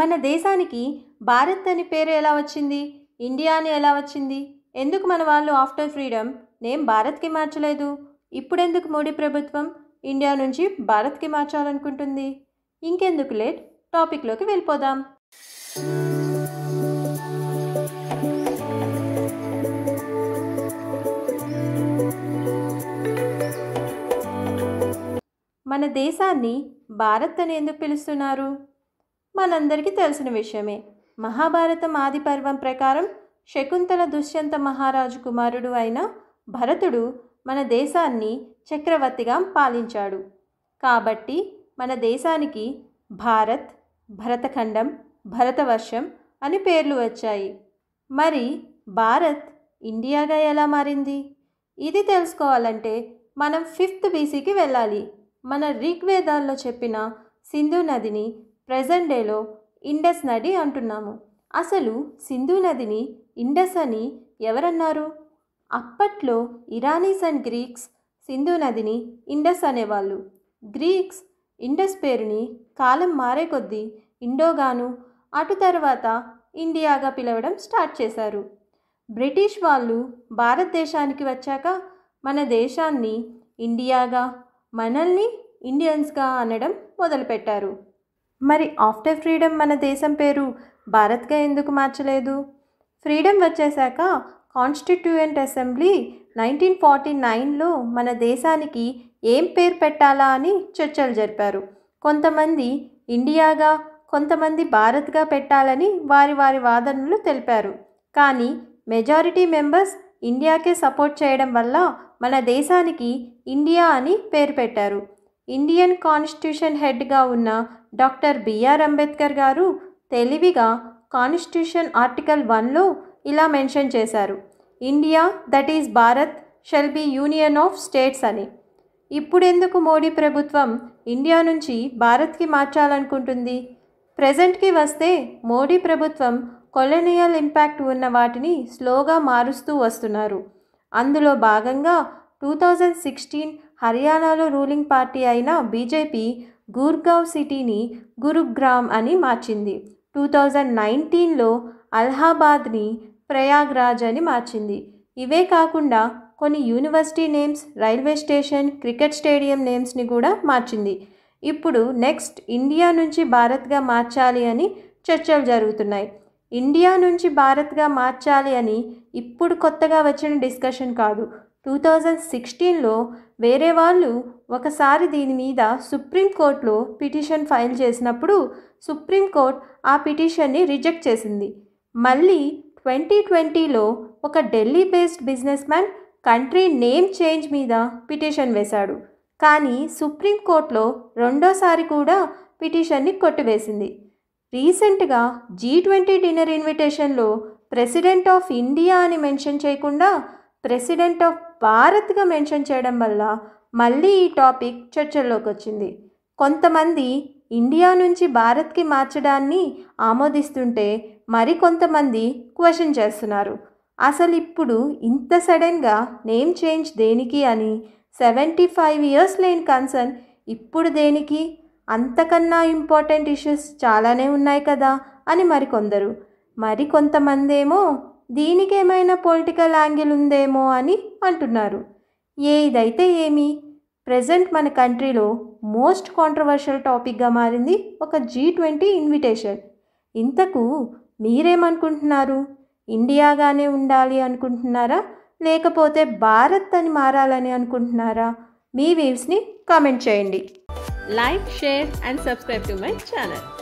మన దేశానికి భారత్ అని పేరు ఎలా వచ్చింది ఇండియా అని ఎలా వచ్చింది ఎందుకు మన వాళ్ళు ఆఫ్టర్ ఫ్రీడమ్ నేమ్ భారత్కి మార్చలేదు ఇప్పుడెందుకు మోడీ ప్రభుత్వం ఇండియా నుంచి భారత్కి మార్చాలనుకుంటుంది ఇంకెందుకు లేట్ టాపిక్లోకి వెళ్ళిపోదాం మన దేశాన్ని భారత్ అని ఎందుకు పిలుస్తున్నారు మనందరికీ తెలిసిన విషయమే మహాభారతం ఆది పర్వం ప్రకారం శకుంతల దుష్యంత మహారాజు కుమారుడు అయిన భరతుడు మన దేశాన్ని చక్రవర్తిగా పాలించాడు కాబట్టి మన దేశానికి భారత్ భరతఖండం భరతవర్షం అని పేర్లు వచ్చాయి మరి భారత్ ఇండియాగా ఎలా మారింది ఇది తెలుసుకోవాలంటే మనం ఫిఫ్త్ బీసీకి వెళ్ళాలి మన రిగ్వేదాల్లో చెప్పిన సింధు నదిని ప్రజెంట్ డేలో ఇండస్ నది అంటున్నాము అసలు సింధు నదిని ఇండస్ అని ఎవరన్నారు అప్పట్లో ఇరానీస్ అండ్ గ్రీక్స్ సింధు నదిని ఇండస్ అనేవాళ్ళు గ్రీక్స్ ఇండస్ పేరుని కాలం మారే కొద్దీ ఇండోగాను అటు తర్వాత ఇండియాగా పిలవడం స్టార్ట్ చేశారు బ్రిటిష్ వాళ్ళు భారతదేశానికి వచ్చాక మన దేశాన్ని ఇండియాగా మనల్ని ఇండియన్స్గా అనడం మొదలుపెట్టారు మరి ఆఫ్టర్ ఫ్రీడమ్ మన దేశం పేరు భారత్గా ఎందుకు మార్చలేదు ఫ్రీడమ్ వచ్చేశాక కాన్స్టిట్యూయెంట్ అసెంబ్లీ నైన్టీన్ ఫార్టీ నైన్లో మన దేశానికి ఏం పేరు పెట్టాలా అని చర్చలు జరిపారు కొంతమంది ఇండియాగా కొంతమంది భారత్గా పెట్టాలని వారి వారి వాదనలు తెలిపారు కానీ మెజారిటీ మెంబర్స్ ఇండియాకే సపోర్ట్ చేయడం వల్ల మన దేశానికి ఇండియా అని పేరు పెట్టారు ఇండియన్ కాన్స్టిట్యూషన్ హెడ్గా ఉన్న డాక్టర్ బిఆర్ అంబేద్కర్ గారు తెలివిగా కాన్స్టిట్యూషన్ ఆర్టికల్ వన్లో ఇలా మెన్షన్ చేశారు India that is Bharat shall be union of states అని ఇప్పుడెందుకు మోడీ ప్రభుత్వం ఇండియా నుంచి భారత్కి మార్చాలనుకుంటుంది ప్రజెంట్కి వస్తే మోడీ ప్రభుత్వం కొలనియల్ ఇంపాక్ట్ ఉన్న వాటిని స్లోగా మారుస్తూ వస్తున్నారు అందులో భాగంగా టూ థౌజండ్ సిక్స్టీన్ హర్యానాలో రూలింగ్ పార్టీ అయిన బీజేపీ గూర్గావ్ సిటీని గురుగ్రామ్ అని మార్చింది టూ థౌజండ్ నైన్టీన్లో అలహాబాద్ని ప్రయాగ్రాజ్ అని మార్చింది ఇవే కాకుండా కొన్ని university names railway station cricket stadium నేమ్స్ని కూడా మార్చింది ఇప్పుడు నెక్స్ట్ ఇండియా నుంచి భారత్గా మార్చాలి అని చర్చలు జరుగుతున్నాయి ఇండియా నుంచి భారత్గా మార్చాలి అని ఇప్పుడు కొత్తగా వచ్చిన డిస్కషన్ కాదు టూ థౌజండ్ సిక్స్టీన్లో వేరే వాళ్ళు ఒకసారి దీని మీద సుప్రీంకోర్టులో పిటిషన్ ఫైల్ చేసినప్పుడు సుప్రీంకోర్టు ఆ పిటిషన్ని రిజెక్ట్ చేసింది మళ్ళీ ట్వంటీ ట్వంటీలో ఒక Delhi based businessman country name change మీద పిటిషన్ వేశాడు కానీ సుప్రీంకోర్టులో రెండోసారి కూడా పిటిషన్ని కొట్టివేసింది రీసెంట్గా జీ ట్వంటీ డిన్నర్ ఇన్విటేషన్లో ప్రెసిడెంట్ ఆఫ్ ఇండియా అని మెన్షన్ చేయకుండా ప్రెసిడెంట్ ఆఫ్ భారత్గా మెన్షన్ చేయడం వల్ల మళ్ళీ ఈ టాపిక్ చర్చల్లోకి వచ్చింది కొంతమంది ఇండియా నుంచి భారత్కి మార్చడాన్ని ఆమోదిస్తుంటే మరికొంతమంది క్వశ్చన్ చేస్తున్నారు అసలు ఇప్పుడు ఇంత సడన్గా నేమ్ చేంజ్ దేనికి అని సెవెంటీ ఫైవ్ ఇయర్స్ లేని కన్సర్న్ ఇప్పుడు దేనికి అంతకన్నా ఇంపార్టెంట్ ఇష్యూస్ చాలానే ఉన్నాయి కదా అని మరికొందరు మరికొంతమంది ఏమో దీనికేమైనా పొలిటికల్ యాంగిల్ ఉందేమో అని అంటున్నారు ఏదైతే ఏమి ప్రజెంట్ మన కంట్రీలో మోస్ట్ కాంట్రవర్షియల్ టాపిక్గా మారింది ఒక జీ ట్వంటీ ఇన్విటేషన్ ఇంతకు మీరేమనుకుంటున్నారు ఇండియాగానే ఉండాలి అనుకుంటున్నారా లేకపోతే భారత్ అని మారాలని అనుకుంటున్నారా మీ వ్యూస్ని కామెంట్ చేయండి like share and subscribe to my channel